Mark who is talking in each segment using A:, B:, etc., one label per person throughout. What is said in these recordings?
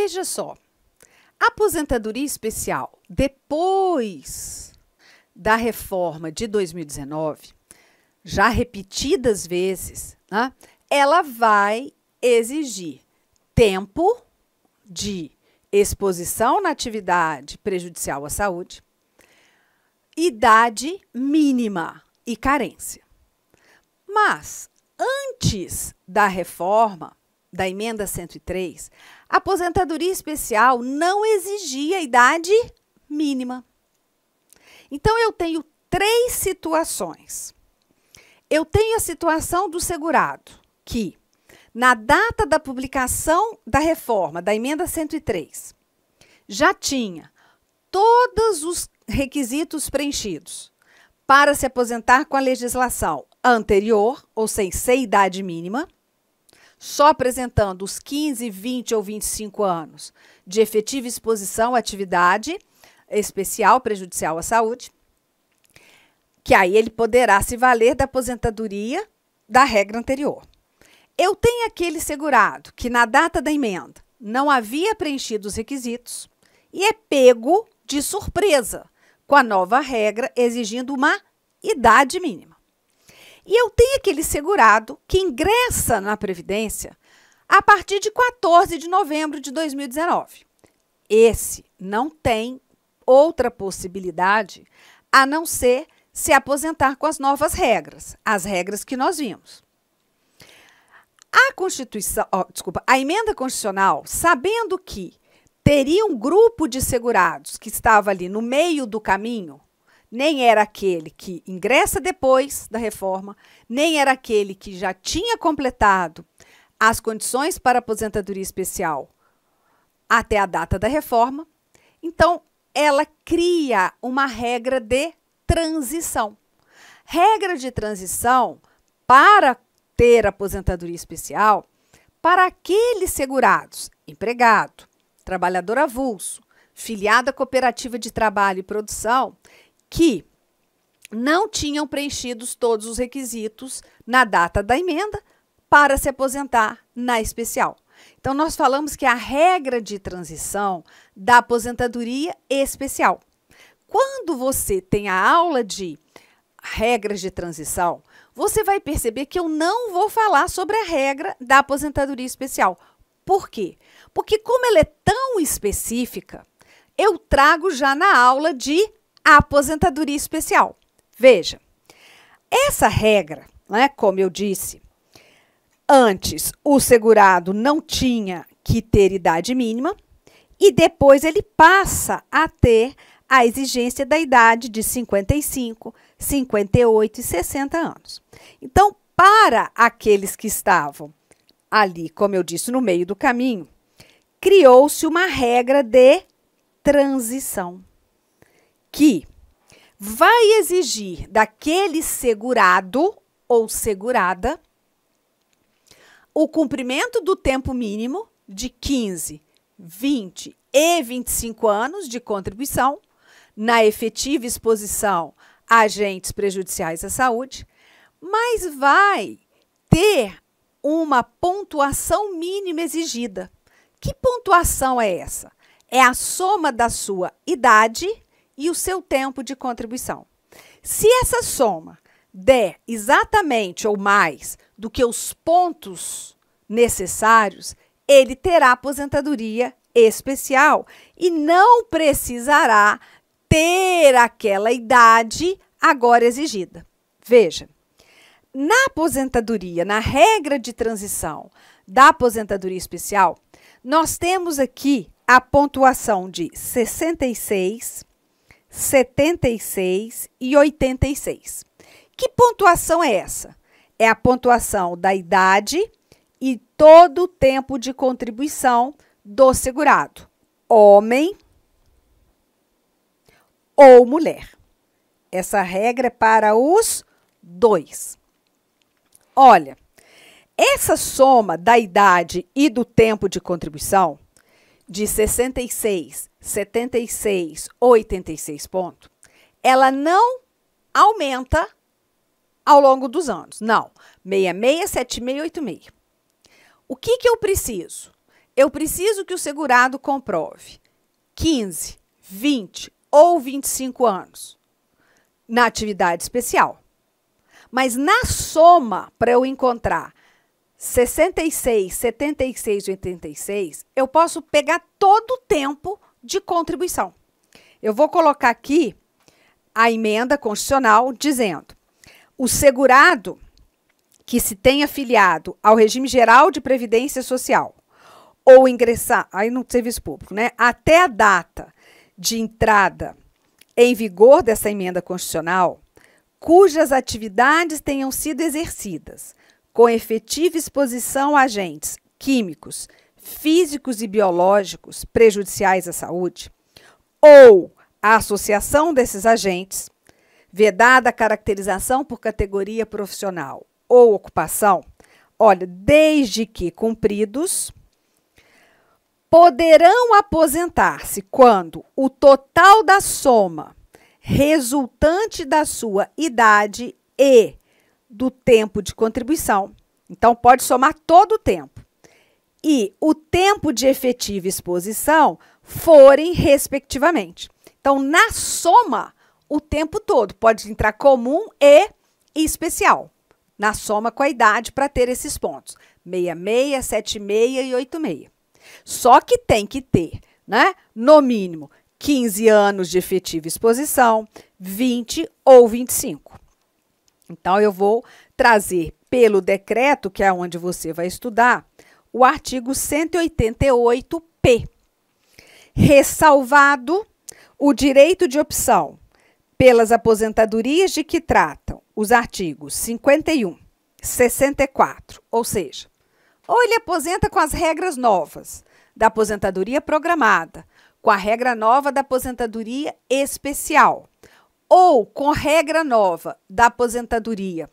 A: Veja só, aposentadoria especial depois da reforma de 2019, já repetidas vezes, né, ela vai exigir tempo de exposição na atividade prejudicial à saúde, idade mínima e carência. Mas antes da reforma, da emenda 103, a aposentadoria especial não exigia idade mínima. Então eu tenho três situações. Eu tenho a situação do segurado que na data da publicação da reforma, da emenda 103, já tinha todos os requisitos preenchidos para se aposentar com a legislação anterior, ou sem, sem idade mínima, só apresentando os 15, 20 ou 25 anos de efetiva exposição à atividade especial prejudicial à saúde, que aí ele poderá se valer da aposentadoria da regra anterior. Eu tenho aquele segurado que na data da emenda não havia preenchido os requisitos e é pego de surpresa com a nova regra exigindo uma idade mínima. E eu tenho aquele segurado que ingressa na Previdência a partir de 14 de novembro de 2019. Esse não tem outra possibilidade a não ser se aposentar com as novas regras, as regras que nós vimos. A Constituição, oh, desculpa, a emenda constitucional, sabendo que teria um grupo de segurados que estava ali no meio do caminho, nem era aquele que ingressa depois da reforma, nem era aquele que já tinha completado as condições para aposentadoria especial até a data da reforma. Então, ela cria uma regra de transição. Regra de transição para ter aposentadoria especial para aqueles segurados, empregado, trabalhador avulso, filiado à cooperativa de trabalho e produção, que não tinham preenchidos todos os requisitos na data da emenda para se aposentar na especial. Então, nós falamos que é a regra de transição da aposentadoria especial. Quando você tem a aula de regras de transição, você vai perceber que eu não vou falar sobre a regra da aposentadoria especial. Por quê? Porque, como ela é tão específica, eu trago já na aula de a aposentadoria especial. Veja, essa regra, né, como eu disse, antes o segurado não tinha que ter idade mínima e depois ele passa a ter a exigência da idade de 55, 58 e 60 anos. Então, para aqueles que estavam ali, como eu disse, no meio do caminho, criou-se uma regra de transição que vai exigir daquele segurado ou segurada o cumprimento do tempo mínimo de 15, 20 e 25 anos de contribuição na efetiva exposição a agentes prejudiciais à saúde, mas vai ter uma pontuação mínima exigida. Que pontuação é essa? É a soma da sua idade e o seu tempo de contribuição. Se essa soma der exatamente ou mais do que os pontos necessários, ele terá aposentadoria especial e não precisará ter aquela idade agora exigida. Veja, na aposentadoria, na regra de transição da aposentadoria especial, nós temos aqui a pontuação de 66 76 e 86. Que pontuação é essa? É a pontuação da idade e todo o tempo de contribuição do segurado, homem ou mulher. Essa regra é para os dois. Olha, essa soma da idade e do tempo de contribuição de 66 76, ou 86 pontos, ela não aumenta ao longo dos anos. Não. 66, 76, 86. O que, que eu preciso? Eu preciso que o segurado comprove 15, 20 ou 25 anos na atividade especial. Mas na soma, para eu encontrar 66, 76, 86, eu posso pegar todo o tempo de contribuição. Eu vou colocar aqui a emenda constitucional dizendo: o segurado que se tenha afiliado ao regime geral de previdência social ou ingressar aí no serviço público, né, até a data de entrada em vigor dessa emenda constitucional, cujas atividades tenham sido exercidas com efetiva exposição a agentes químicos, físicos e biológicos prejudiciais à saúde, ou a associação desses agentes, vedada a caracterização por categoria profissional ou ocupação, olha, desde que cumpridos, poderão aposentar-se quando o total da soma resultante da sua idade e do tempo de contribuição. Então, pode somar todo o tempo e o tempo de efetiva exposição forem respectivamente. Então, na soma, o tempo todo pode entrar comum e especial. Na soma com a idade para ter esses pontos: 66, 76 e 86. Só que tem que ter, né, no mínimo 15 anos de efetiva exposição, 20 ou 25. Então eu vou trazer pelo decreto, que é onde você vai estudar, o artigo 188-P. Ressalvado o direito de opção pelas aposentadorias de que tratam os artigos 51, 64, ou seja, ou ele aposenta com as regras novas da aposentadoria programada, com a regra nova da aposentadoria especial, ou com regra nova da aposentadoria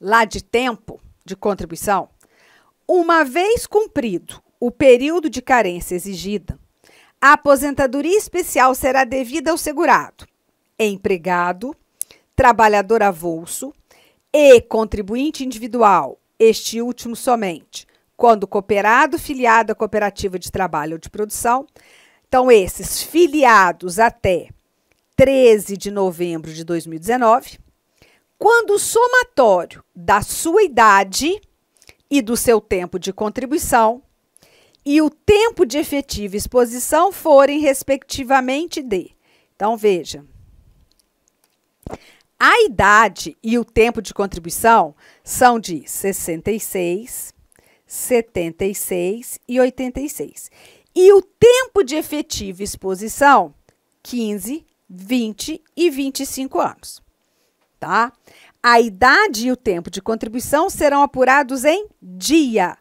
A: lá de tempo de contribuição, uma vez cumprido o período de carência exigida, a aposentadoria especial será devida ao segurado, empregado, trabalhador avulso e contribuinte individual, este último somente, quando cooperado filiado à cooperativa de trabalho ou de produção. Então, esses filiados até 13 de novembro de 2019, quando o somatório da sua idade e do seu tempo de contribuição e o tempo de efetiva exposição forem respectivamente de. Então veja. A idade e o tempo de contribuição são de 66, 76 e 86. E o tempo de efetiva exposição, 15, 20 e 25 anos. Tá? A idade e o tempo de contribuição serão apurados em dia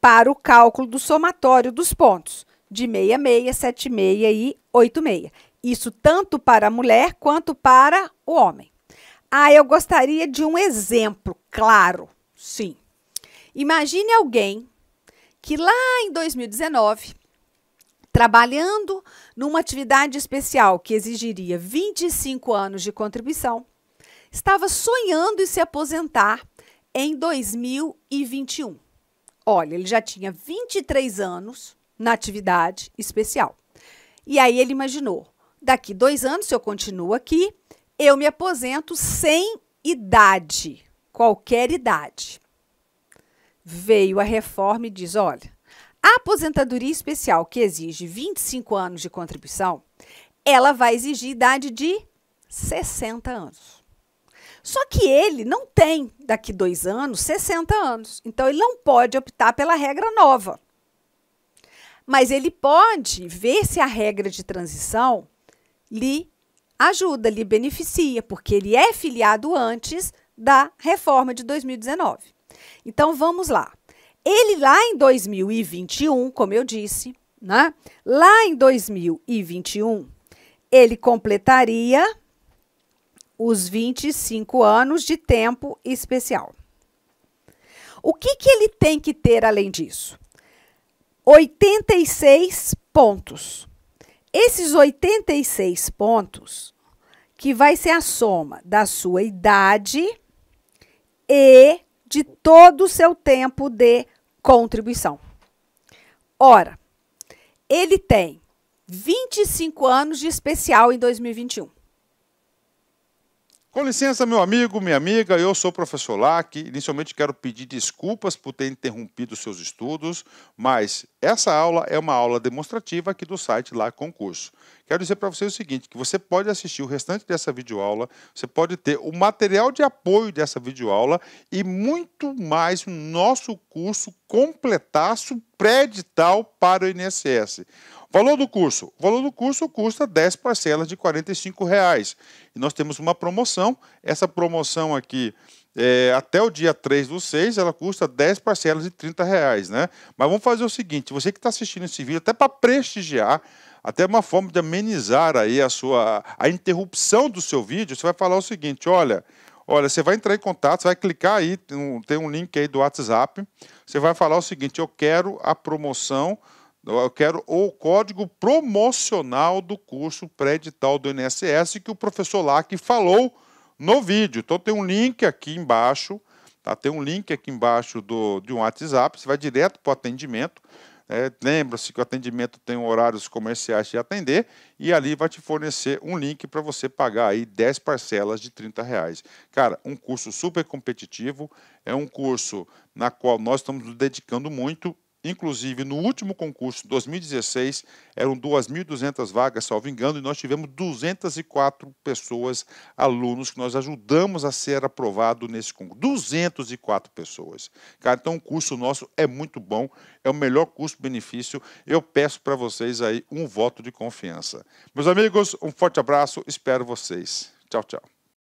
A: para o cálculo do somatório dos pontos de 66, 76 e 86. Isso tanto para a mulher quanto para o homem. Ah, eu gostaria de um exemplo, claro. Sim. Imagine alguém que lá em 2019, trabalhando numa atividade especial que exigiria 25 anos de contribuição, estava sonhando em se aposentar em 2021. Olha, ele já tinha 23 anos na atividade especial. E aí ele imaginou: daqui dois anos, se eu continuo aqui, eu me aposento sem idade, qualquer idade. Veio a reforma e diz: olha, a aposentadoria especial que exige 25 anos de contribuição, ela vai exigir idade de 60 anos. Só que ele não tem, daqui dois anos, 60 anos. Então, ele não pode optar pela regra nova. Mas ele pode ver se a regra de transição lhe ajuda, lhe beneficia, porque ele é filiado antes da reforma de 2019. Então, vamos lá. Ele lá em 2021, como eu disse, né? lá em 2021, ele completaria os 25 anos de tempo especial. O que, que ele tem que ter além disso? 86 pontos. Esses 86 pontos, que vai ser a soma da sua idade e de todo o seu tempo de contribuição. Ora, ele tem 25 anos de especial em 2021.
B: Com licença, meu amigo, minha amiga, eu sou o professor Lac. Inicialmente quero pedir desculpas por ter interrompido seus estudos, mas essa aula é uma aula demonstrativa aqui do site Lac Concurso. Quero dizer para você o seguinte, que você pode assistir o restante dessa videoaula, você pode ter o material de apoio dessa videoaula e muito mais o nosso curso completaço pré-edital para o INSS. Valor do curso. O valor do curso custa 10 parcelas de R$ reais. E nós temos uma promoção. Essa promoção aqui, é, até o dia 3 do 6, ela custa 10 parcelas de R$ reais. Né? Mas vamos fazer o seguinte: você que está assistindo esse vídeo, até para prestigiar, até uma forma de amenizar aí a sua a interrupção do seu vídeo, você vai falar o seguinte: olha. Olha, você vai entrar em contato, você vai clicar aí, tem um, tem um link aí do WhatsApp. Você vai falar o seguinte: eu quero a promoção eu quero o código promocional do curso pré-edital do INSS que o professor Lack falou no vídeo. Então tem um link aqui embaixo, tá? Tem um link aqui embaixo do, de um WhatsApp, você vai direto para o atendimento. É, Lembra-se que o atendimento tem horários comerciais de atender e ali vai te fornecer um link para você pagar aí 10 parcelas de 30 reais. Cara, um curso super competitivo, é um curso na qual nós estamos nos dedicando muito Inclusive, no último concurso, 2016, eram 2.200 vagas, salvo engano, e nós tivemos 204 pessoas, alunos, que nós ajudamos a ser aprovado nesse concurso. 204 pessoas. Cara, então o curso nosso é muito bom, é o melhor custo-benefício. Eu peço para vocês aí um voto de confiança. Meus amigos, um forte abraço, espero vocês. Tchau, tchau.